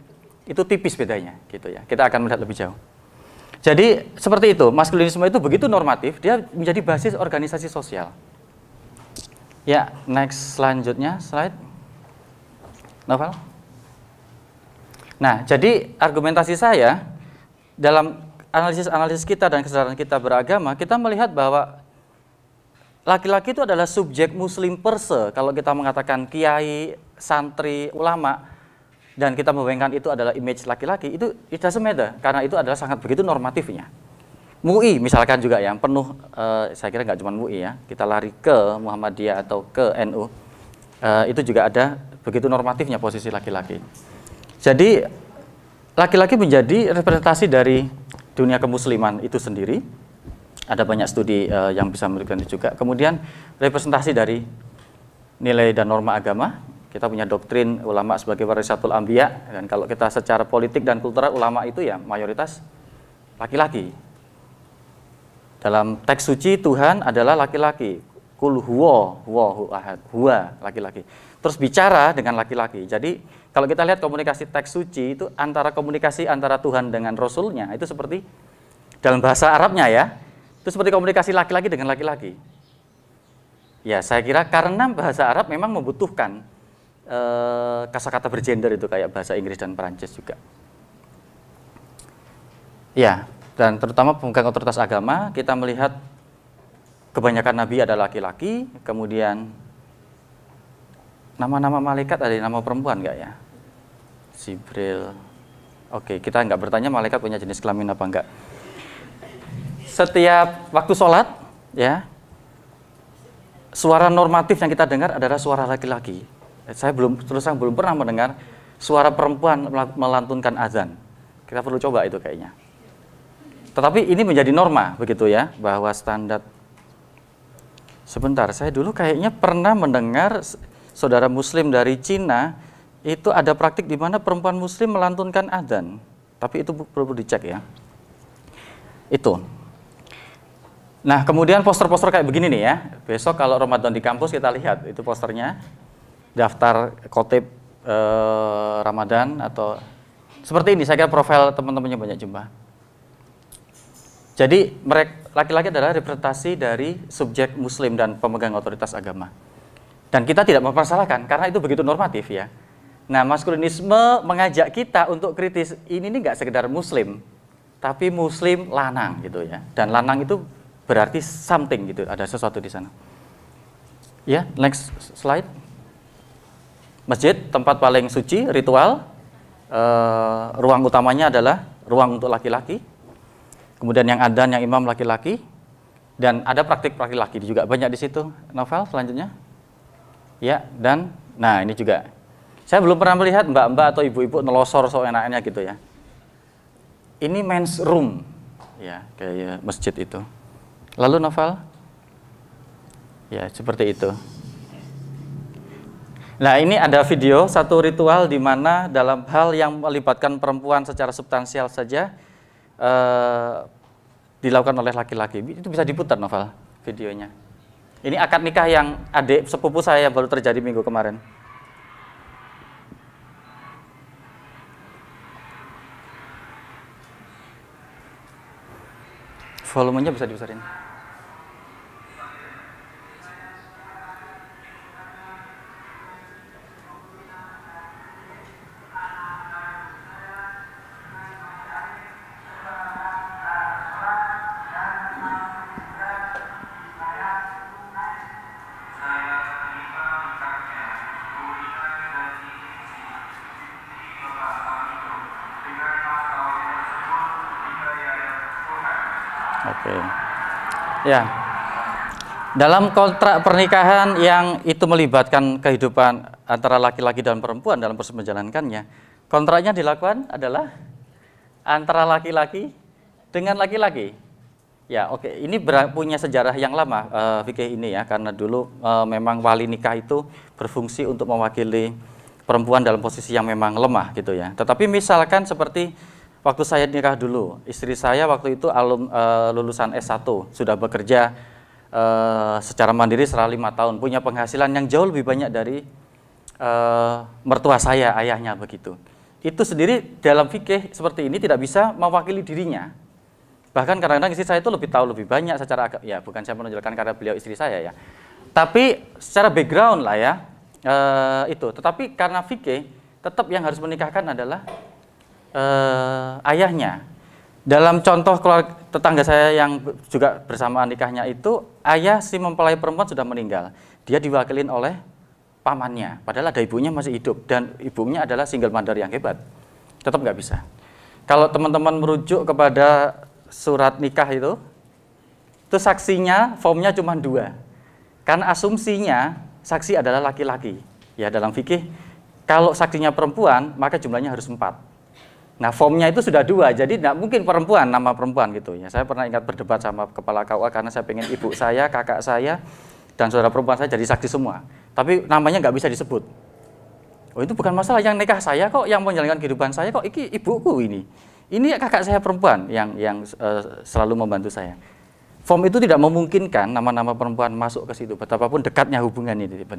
[SPEAKER 1] itu tipis bedanya gitu ya. Kita akan melihat lebih jauh. Jadi seperti itu, maskulinisme itu begitu normatif, dia menjadi basis organisasi sosial. Ya, next selanjutnya slide. Novel. Nah, jadi argumentasi saya dalam analisis-analisis kita dan kesadaran kita beragama, kita melihat bahwa laki-laki itu adalah subjek muslim perse. Kalau kita mengatakan kiai, santri, ulama, dan kita membayangkan itu adalah image laki-laki itu it doesn't matter karena itu adalah sangat begitu normatifnya MUI misalkan juga yang penuh uh, saya kira nggak cuma MUI ya kita lari ke Muhammadiyah atau ke NU uh, eh, itu juga ada begitu normatifnya posisi laki-laki jadi laki-laki menjadi representasi dari dunia kemusliman itu sendiri ada banyak studi uh, yang bisa menunjukkan itu juga kemudian representasi dari nilai dan norma agama kita punya doktrin ulama sebagai warisatul ambia dan kalau kita secara politik dan kultural ulama itu ya mayoritas laki-laki. Dalam teks suci Tuhan adalah laki-laki. Kul huwa huwa ahad. Huwa laki-laki. Terus bicara dengan laki-laki. Jadi kalau kita lihat komunikasi teks suci itu antara komunikasi antara Tuhan dengan rasulnya itu seperti dalam bahasa Arabnya ya. Itu seperti komunikasi laki-laki dengan laki-laki. Ya, saya kira karena bahasa Arab memang membutuhkan uh, eh, kata-kata bergender itu kayak bahasa Inggris dan Perancis juga. Ya, dan terutama pemegang otoritas agama kita melihat kebanyakan nabi ada laki-laki, kemudian nama-nama malaikat ada nama perempuan nggak ya? Sibril. Oke, kita nggak bertanya malaikat punya jenis kelamin apa enggak. Setiap waktu sholat, ya, suara normatif yang kita dengar adalah suara laki-laki saya belum terus terang belum pernah mendengar suara perempuan melantunkan azan. Kita perlu coba itu kayaknya. Tetapi ini menjadi norma begitu ya bahwa standar Sebentar, saya dulu kayaknya pernah mendengar saudara muslim dari Cina itu ada praktik di mana perempuan muslim melantunkan azan. Tapi itu perlu dicek ya. Itu. Nah, kemudian poster-poster kayak begini nih ya. Besok kalau Ramadan di kampus kita lihat itu posternya daftar kotip eh, Ramadan atau seperti ini saya kira profil teman-temannya banyak jumlah. Jadi mereka laki-laki adalah representasi dari subjek muslim dan pemegang otoritas agama. Dan kita tidak mempersalahkan karena itu begitu normatif ya. Nah, maskulinisme mengajak kita untuk kritis ini nggak sekedar muslim, tapi muslim lanang gitu ya. Dan lanang itu berarti something gitu, ada sesuatu di sana. Ya, next slide. Masjid tempat paling suci, ritual. Uh, ruang utamanya adalah ruang untuk laki-laki. Kemudian yang adan, yang imam laki-laki. Dan ada praktik-praktik laki juga banyak di situ. Novel selanjutnya. Ya, dan nah ini juga. Saya belum pernah melihat mbak-mbak atau ibu-ibu nelosor so enaknya gitu ya. Ini men's room. Ya, kayak masjid itu. Lalu novel? Ya, seperti itu. Nah, ini ada video satu ritual di mana dalam hal yang melibatkan perempuan secara substansial saja eh, dilakukan oleh laki-laki. Itu bisa diputar novel videonya. Ini akad nikah yang adik sepupu saya baru terjadi minggu kemarin. Volumenya bisa dibesarin. Ya. Dalam kontrak pernikahan yang itu melibatkan kehidupan antara laki-laki dan perempuan dalam proses menjalankannya, kontraknya dilakukan adalah antara laki-laki dengan laki-laki. Ya, oke. Okay. Ini punya sejarah yang lama uh, fikih ini ya, karena dulu uh, memang wali nikah itu berfungsi untuk mewakili perempuan dalam posisi yang memang lemah gitu ya. Tetapi misalkan seperti waktu saya nikah dulu, istri saya waktu itu alum e, lulusan S1, sudah bekerja e, secara mandiri selama lima tahun, punya penghasilan yang jauh lebih banyak dari e, mertua saya, ayahnya begitu. Itu sendiri dalam fikih seperti ini tidak bisa mewakili dirinya. Bahkan kadang-kadang istri saya itu lebih tahu lebih banyak secara agak ya bukan saya menunjukkan karena beliau istri saya ya. Tapi secara background lah ya, e, itu. Tetapi karena fikih tetap yang harus menikahkan adalah uh, ayahnya. Dalam contoh keluarga, tetangga saya yang juga bersama nikahnya itu, ayah si mempelai perempuan sudah meninggal. Dia diwakilin oleh pamannya, padahal ada ibunya masih hidup dan ibunya adalah single mother yang hebat. Tetap nggak bisa. Kalau teman-teman merujuk kepada surat nikah itu, itu saksinya formnya cuma dua. karena asumsinya saksi adalah laki-laki. Ya dalam fikih, kalau saksinya perempuan maka jumlahnya harus empat Nah, formnya itu sudah dua, jadi tidak mungkin perempuan, nama perempuan gitu ya. Saya pernah ingat berdebat sama kepala KUA karena saya pengen ibu saya, kakak saya, dan saudara perempuan saya jadi saksi semua. Tapi namanya nggak bisa disebut. Oh itu bukan masalah, yang nikah saya kok, yang menjalankan kehidupan saya kok, iki ibuku ini. Ini kakak saya perempuan yang yang uh, selalu membantu saya. Form itu tidak memungkinkan nama-nama perempuan masuk ke situ, betapapun dekatnya hubungan ini, Pak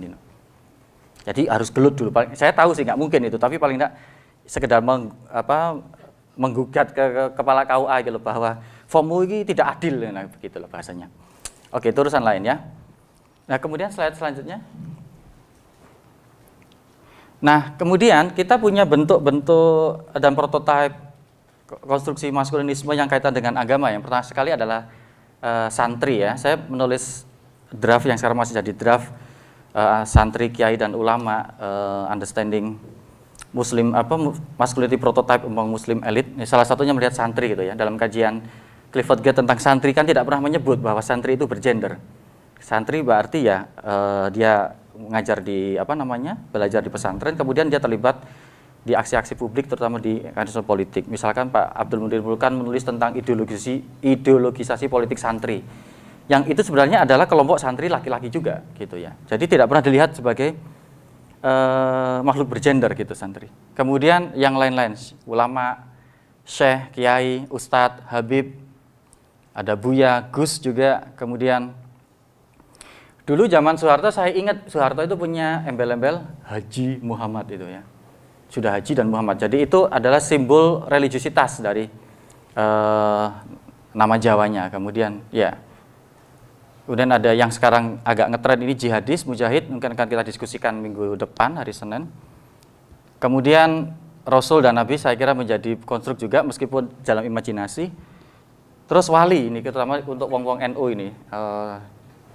[SPEAKER 1] Jadi harus gelut dulu. Saya tahu sih nggak mungkin itu, tapi paling tidak sekedar meng, apa, menggugat ke, ke kepala KUA gitu bahwa formmu ini tidak adil nah begitu loh bahasanya. Oke, terusan lain ya. Nah, kemudian slide selanjutnya. Nah, kemudian kita punya bentuk-bentuk dan prototipe konstruksi maskulinisme yang kaitan dengan agama. Yang pertama sekali adalah uh, santri ya. Saya menulis draft yang sekarang masih jadi draft uh, santri, kiai dan ulama uh, understanding muslim apa masculinity prototype umum muslim elit ya, salah satunya melihat santri gitu ya dalam kajian Clifford Gate tentang santri kan tidak pernah menyebut bahwa santri itu bergender santri berarti ya uh, dia mengajar di apa namanya belajar di pesantren kemudian dia terlibat di aksi-aksi publik terutama di kandis politik misalkan Pak Abdul Munir Bulkan menulis tentang ideologisasi politik santri yang itu sebenarnya adalah kelompok santri laki-laki juga gitu ya jadi tidak pernah dilihat sebagai uh, makhluk bergender gitu santri. Kemudian yang lain-lain, ulama, syekh, kiai, ustadz, habib, ada Buya, Gus juga, kemudian dulu zaman Soeharto saya ingat Soeharto itu punya embel-embel Haji Muhammad itu ya. Sudah Haji dan Muhammad. Jadi itu adalah simbol religiositas dari uh, nama Jawanya. Kemudian ya Kemudian ada yang sekarang agak ngetren ini jihadis, mujahid, mungkin akan kita diskusikan minggu depan hari Senin. Kemudian Rasul dan Nabi saya kira menjadi konstruk juga meskipun dalam imajinasi. Terus wali ini terutama untuk wong-wong NU ini eh,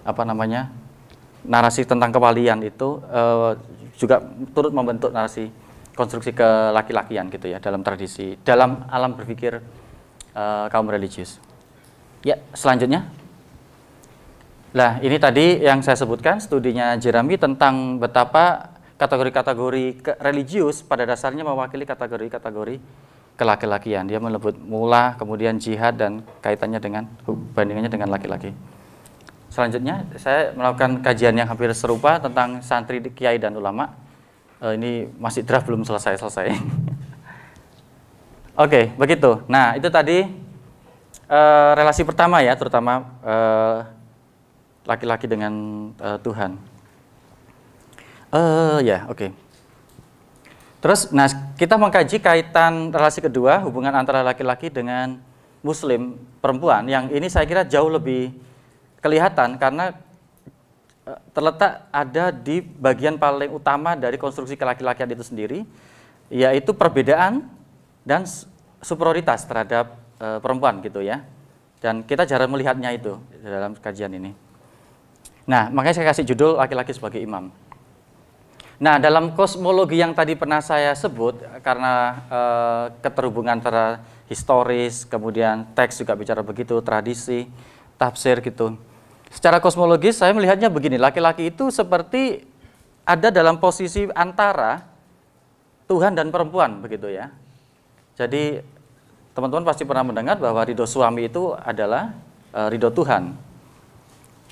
[SPEAKER 1] apa namanya narasi tentang kewalian itu eh, juga turut membentuk narasi konstruksi laki lakian gitu ya dalam tradisi dalam alam berpikir eh, kaum religius. Ya selanjutnya. Nah, ini tadi yang saya sebutkan studinya Jerami tentang betapa kategori-kategori religius pada dasarnya mewakili kategori-kategori kelaki-lakian. Dia melebut mula, kemudian jihad dan kaitannya dengan bandingannya dengan laki-laki. Selanjutnya, saya melakukan kajian yang hampir serupa tentang santri, kiai dan ulama. E, ini masih draft belum selesai-selesai. Oke, okay, begitu. Nah, itu tadi e, relasi pertama ya, terutama e, laki-laki dengan uh, Tuhan. Uh, ya, yeah, oke. Okay. Terus, nah kita mengkaji kaitan relasi kedua, hubungan antara laki-laki dengan Muslim perempuan. Yang ini saya kira jauh lebih kelihatan karena eh, terletak ada di bagian paling utama dari konstruksi kelaki-lakian itu sendiri, yaitu perbedaan dan superioritas terhadap uh, perempuan gitu ya. Dan kita jarang melihatnya itu dalam kajian ini. Nah, makanya saya kasih judul laki-laki sebagai imam. Nah, dalam kosmologi yang tadi pernah saya sebut, karena e, keterhubungan antara historis, kemudian teks juga bicara begitu, tradisi, tafsir gitu. Secara kosmologis saya melihatnya begini, laki-laki itu seperti ada dalam posisi antara Tuhan dan perempuan begitu ya. Jadi teman-teman pasti pernah mendengar bahwa ridho suami itu adalah e, eh, ridho Tuhan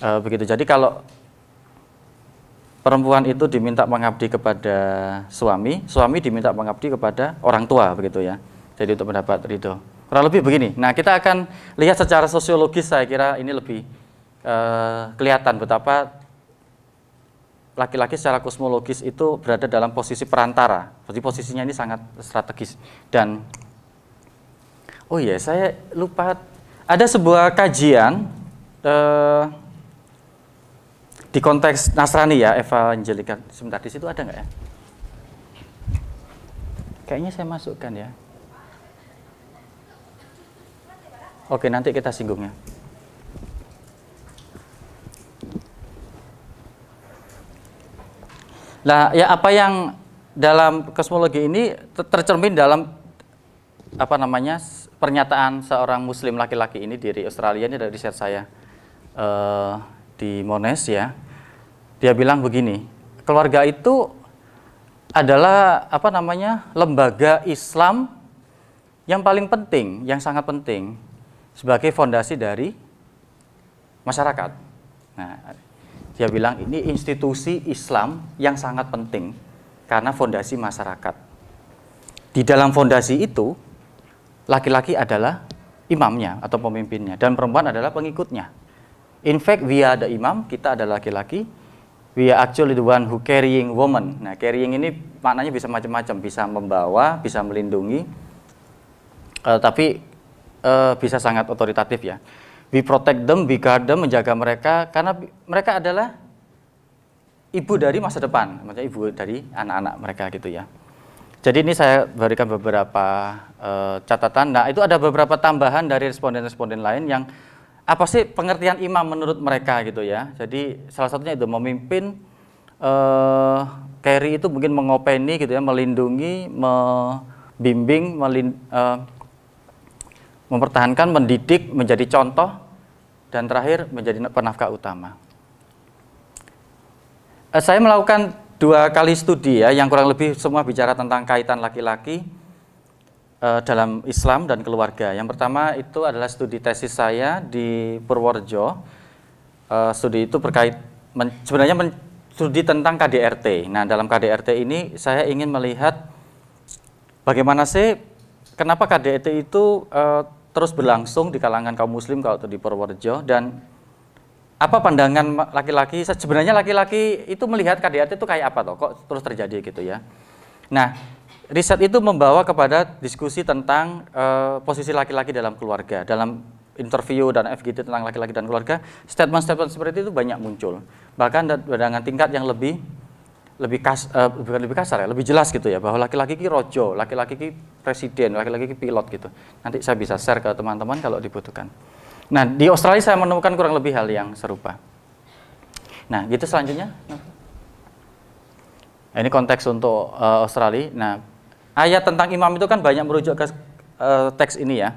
[SPEAKER 1] e, begitu. Jadi kalau perempuan itu diminta mengabdi kepada suami, suami diminta mengabdi kepada orang tua begitu ya. Jadi untuk mendapat ridho. Kurang lebih begini. Nah kita akan lihat secara sosiologis saya kira ini lebih e, kelihatan betapa laki-laki secara kosmologis itu berada dalam posisi perantara. Jadi posisinya ini sangat strategis dan oh iya saya lupa ada sebuah kajian eh, di konteks Nasrani ya evangelikan sebentar di situ ada nggak ya kayaknya saya masukkan ya oke nanti kita singgungnya nah ya apa yang dalam kosmologi ini tercermin dalam apa namanya pernyataan seorang muslim laki-laki ini dari Australia ini dari riset saya uh, di Mones ya. Dia bilang begini, keluarga itu adalah apa namanya? lembaga Islam yang paling penting, yang sangat penting sebagai fondasi dari masyarakat. Nah, dia bilang ini institusi Islam yang sangat penting karena fondasi masyarakat. Di dalam fondasi itu laki-laki adalah imamnya atau pemimpinnya dan perempuan adalah pengikutnya. In fact, we are the imam, kita adalah laki-laki. We are actually the one who carrying woman. Nah, carrying ini maknanya bisa macam-macam, bisa membawa, bisa melindungi, uh, tapi uh, bisa sangat otoritatif ya. We protect them, we guard them, menjaga mereka, karena mereka adalah ibu dari masa depan, maksudnya ibu dari anak-anak mereka gitu ya. Jadi ini saya berikan beberapa uh, catatan. Nah, itu ada beberapa tambahan dari responden-responden lain yang apa sih pengertian imam menurut mereka gitu ya. Jadi salah satunya itu memimpin eh carry itu mungkin mengopeni gitu ya, melindungi, membimbing, melin, eh, mempertahankan, mendidik, menjadi contoh dan terakhir menjadi penafkah utama. Eh, saya melakukan dua kali studi ya yang kurang lebih semua bicara tentang kaitan laki-laki Eh, dalam Islam dan keluarga. Yang pertama itu adalah studi tesis saya di Purworejo. Uh, studi itu berkait men, sebenarnya men, studi tentang KDRT. Nah, dalam KDRT ini saya ingin melihat bagaimana sih kenapa KDRT itu uh, terus berlangsung di kalangan kaum muslim kalau di Purworejo dan apa pandangan laki-laki sebenarnya laki-laki itu melihat KDRT itu kayak apa toh kok terus terjadi gitu ya. Nah, riset itu membawa kepada diskusi tentang uh, posisi laki-laki dalam keluarga. Dalam interview dan FGD tentang laki-laki dan keluarga, statement-statement seperti itu banyak muncul. Bahkan dengan tingkat yang lebih lebih kas, uh, bukan lebih kasar ya, lebih jelas gitu ya bahwa laki-laki ki rojo, laki-laki ki presiden, laki-laki ki pilot gitu. Nanti saya bisa share ke teman-teman kalau dibutuhkan. Nah, di Australia saya menemukan kurang lebih hal yang serupa. Nah, gitu selanjutnya. Nah, ini konteks untuk uh, Australia. Nah, Ayat tentang imam itu kan banyak merujuk ke uh, teks ini ya.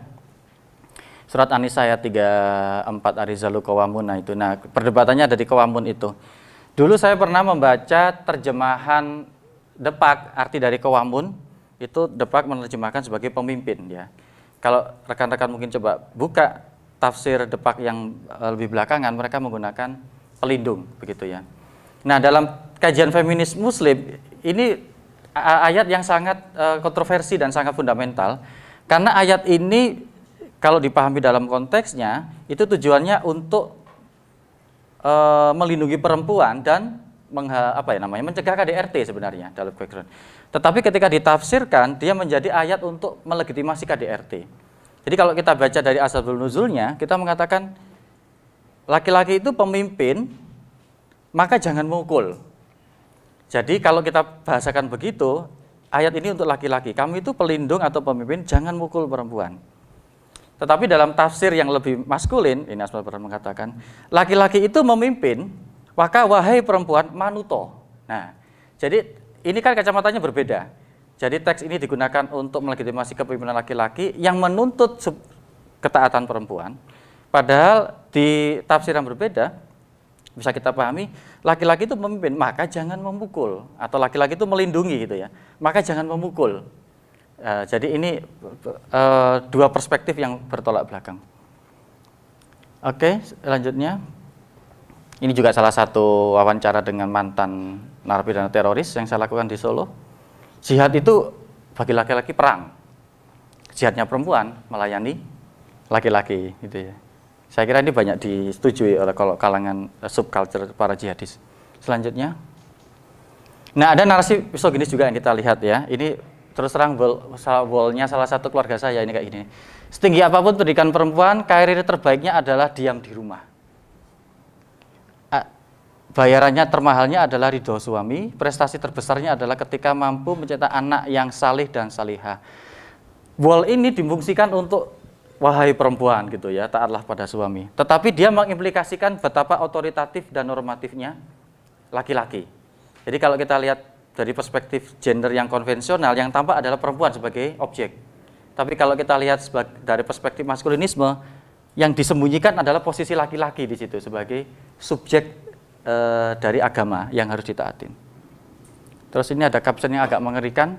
[SPEAKER 1] Surat An-Nisa ayat 34 Arizalu Kawamun. Nah itu, nah perdebatannya ada di Kawamun itu. Dulu saya pernah membaca terjemahan depak, arti dari Kawamun itu depak menerjemahkan sebagai pemimpin ya. Kalau rekan-rekan mungkin coba buka tafsir depak yang eh, lebih belakangan, mereka menggunakan pelindung begitu ya. Nah dalam kajian feminis muslim ini ayat yang sangat eh, kontroversi dan sangat fundamental karena ayat ini kalau dipahami dalam konteksnya itu tujuannya untuk eh, melindungi perempuan dan mengha, apa ya namanya mencegah KDRT sebenarnya dalam background. Tetapi ketika ditafsirkan dia menjadi ayat untuk melegitimasi KDRT. Jadi kalau kita baca dari asal nuzulnya, kita mengatakan laki-laki itu pemimpin, maka jangan mukul. Jadi kalau kita bahasakan begitu, ayat ini untuk laki-laki. Kamu itu pelindung atau pemimpin, jangan mukul perempuan. Tetapi dalam tafsir yang lebih maskulin, ini Asma Quran mengatakan, laki-laki itu memimpin, maka wahai perempuan manuto. Nah, jadi ini kan kacamatanya berbeda. Jadi teks ini digunakan untuk melegitimasi kepemimpinan laki-laki yang menuntut ketaatan perempuan. Padahal di tafsir yang berbeda, bisa kita pahami laki-laki itu memimpin maka jangan memukul atau laki-laki itu melindungi gitu ya maka jangan memukul uh, jadi ini uh, dua perspektif yang bertolak belakang oke selanjutnya ini juga salah satu wawancara dengan mantan narapidana teroris yang saya lakukan di Solo jihad itu bagi laki-laki perang jihadnya perempuan melayani laki-laki gitu ya saya kira ini banyak disetujui oleh kalau kalangan uh, subculture para jihadis. Selanjutnya. Nah, ada narasi misoginis juga yang kita lihat ya. Ini terus terang wallnya salah satu keluarga saya ini kayak gini. Setinggi apapun pendidikan perempuan, karir terbaiknya adalah diam di rumah. Bayarannya termahalnya adalah ridho suami, prestasi terbesarnya adalah ketika mampu mencetak anak yang salih dan salihah. Wall ini difungsikan untuk wahai perempuan gitu ya, taatlah pada suami. Tetapi dia mengimplikasikan betapa otoritatif dan normatifnya laki-laki. Jadi kalau kita lihat dari perspektif gender yang konvensional, yang tampak adalah perempuan sebagai objek. Tapi kalau kita lihat dari perspektif maskulinisme, yang disembunyikan adalah posisi laki-laki di situ sebagai subjek e, dari agama yang harus ditaatin. Terus ini ada caption yang agak mengerikan.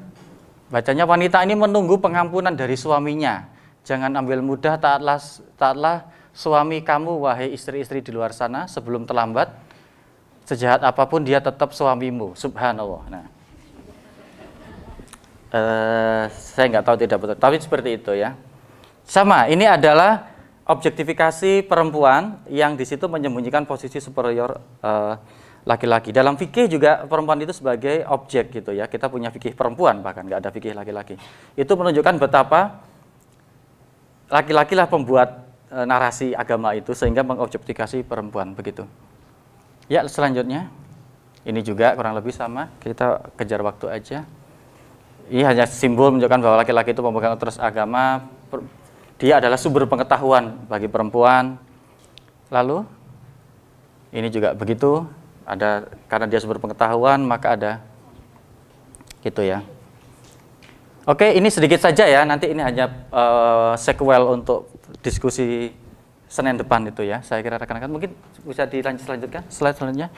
[SPEAKER 1] Bacanya wanita ini menunggu pengampunan dari suaminya Jangan ambil mudah, taatlah, taatlah suami kamu, wahai istri-istri di luar sana, sebelum terlambat. Sejahat apapun dia tetap suamimu, subhanallah. Nah, uh, saya nggak tahu tidak betul, tapi seperti itu ya. Sama, ini adalah objektifikasi perempuan yang di situ menyembunyikan posisi superior eh, laki-laki. Uh, Dalam fikih juga perempuan itu sebagai objek gitu ya. Kita punya fikih perempuan bahkan nggak ada fikih laki-laki. Itu menunjukkan betapa laki-laki lah pembuat e, narasi agama itu sehingga mengobjektifikasi perempuan begitu. Ya, selanjutnya ini juga kurang lebih sama, kita kejar waktu aja. Ini hanya simbol menunjukkan bahwa laki-laki itu pemegang terus agama, per, dia adalah sumber pengetahuan bagi perempuan. Lalu ini juga begitu, ada karena dia sumber pengetahuan maka ada gitu ya. Oke, ini sedikit saja ya. Nanti ini hanya uh, sequel untuk diskusi Senin depan itu ya. Saya kira rekan-rekan mungkin bisa dilanjut selanjutkan slide selanjutnya.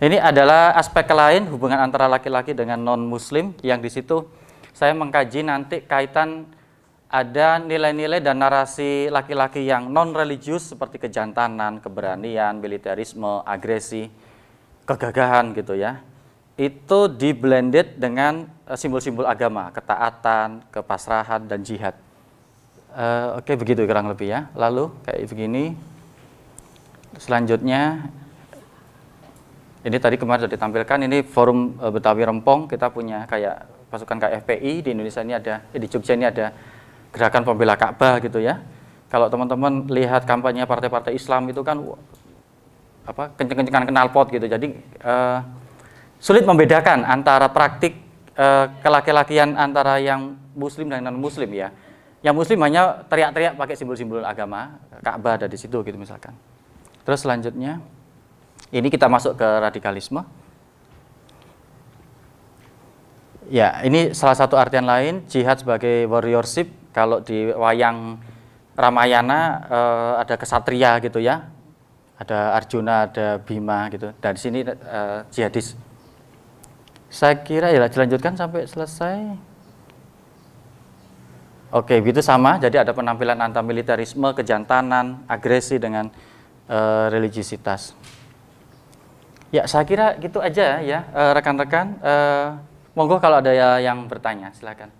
[SPEAKER 1] Ini adalah aspek lain hubungan antara laki-laki dengan non-muslim yang di situ saya mengkaji nanti kaitan ada nilai-nilai dan narasi laki-laki yang non-religius seperti kejantanan, keberanian, militerisme, agresi, kegagahan gitu ya itu di blended dengan eh, simbol-simbol agama, ketaatan, kepasrahan, dan jihad. Uh, Oke, okay, begitu kurang lebih ya. Lalu kayak begini. Selanjutnya, ini tadi kemarin sudah ditampilkan, ini forum uh, Betawi Rempong, kita punya kayak pasukan KFPI di Indonesia ini ada, eh, di Jogja ini ada gerakan pembela Ka'bah gitu ya. Kalau teman-teman lihat kampanye partai-partai Islam itu kan apa kenceng-kencengan kenal pot gitu. Jadi uh, sulit membedakan antara praktik e, kelaki-lakian antara yang muslim dan non muslim ya. Yang muslim hanya teriak-teriak pakai simbol-simbol agama, Ka'bah ada di situ gitu misalkan. Terus selanjutnya ini kita masuk ke radikalisme. Ya, ini salah satu artian lain jihad sebagai warriorship kalau di wayang Ramayana eh, ada kesatria gitu ya. Ada Arjuna, ada Bima gitu. Dan di sini eh, jihadis saya kira ya dilanjutkan sampai selesai. Oke, itu sama. Jadi ada penampilan antamilitarisme, kejantanan, agresi dengan e, eh, religiusitas. Ya, saya kira gitu aja ya eh, rekan-rekan. E, monggo kalau ada yang bertanya, silakan.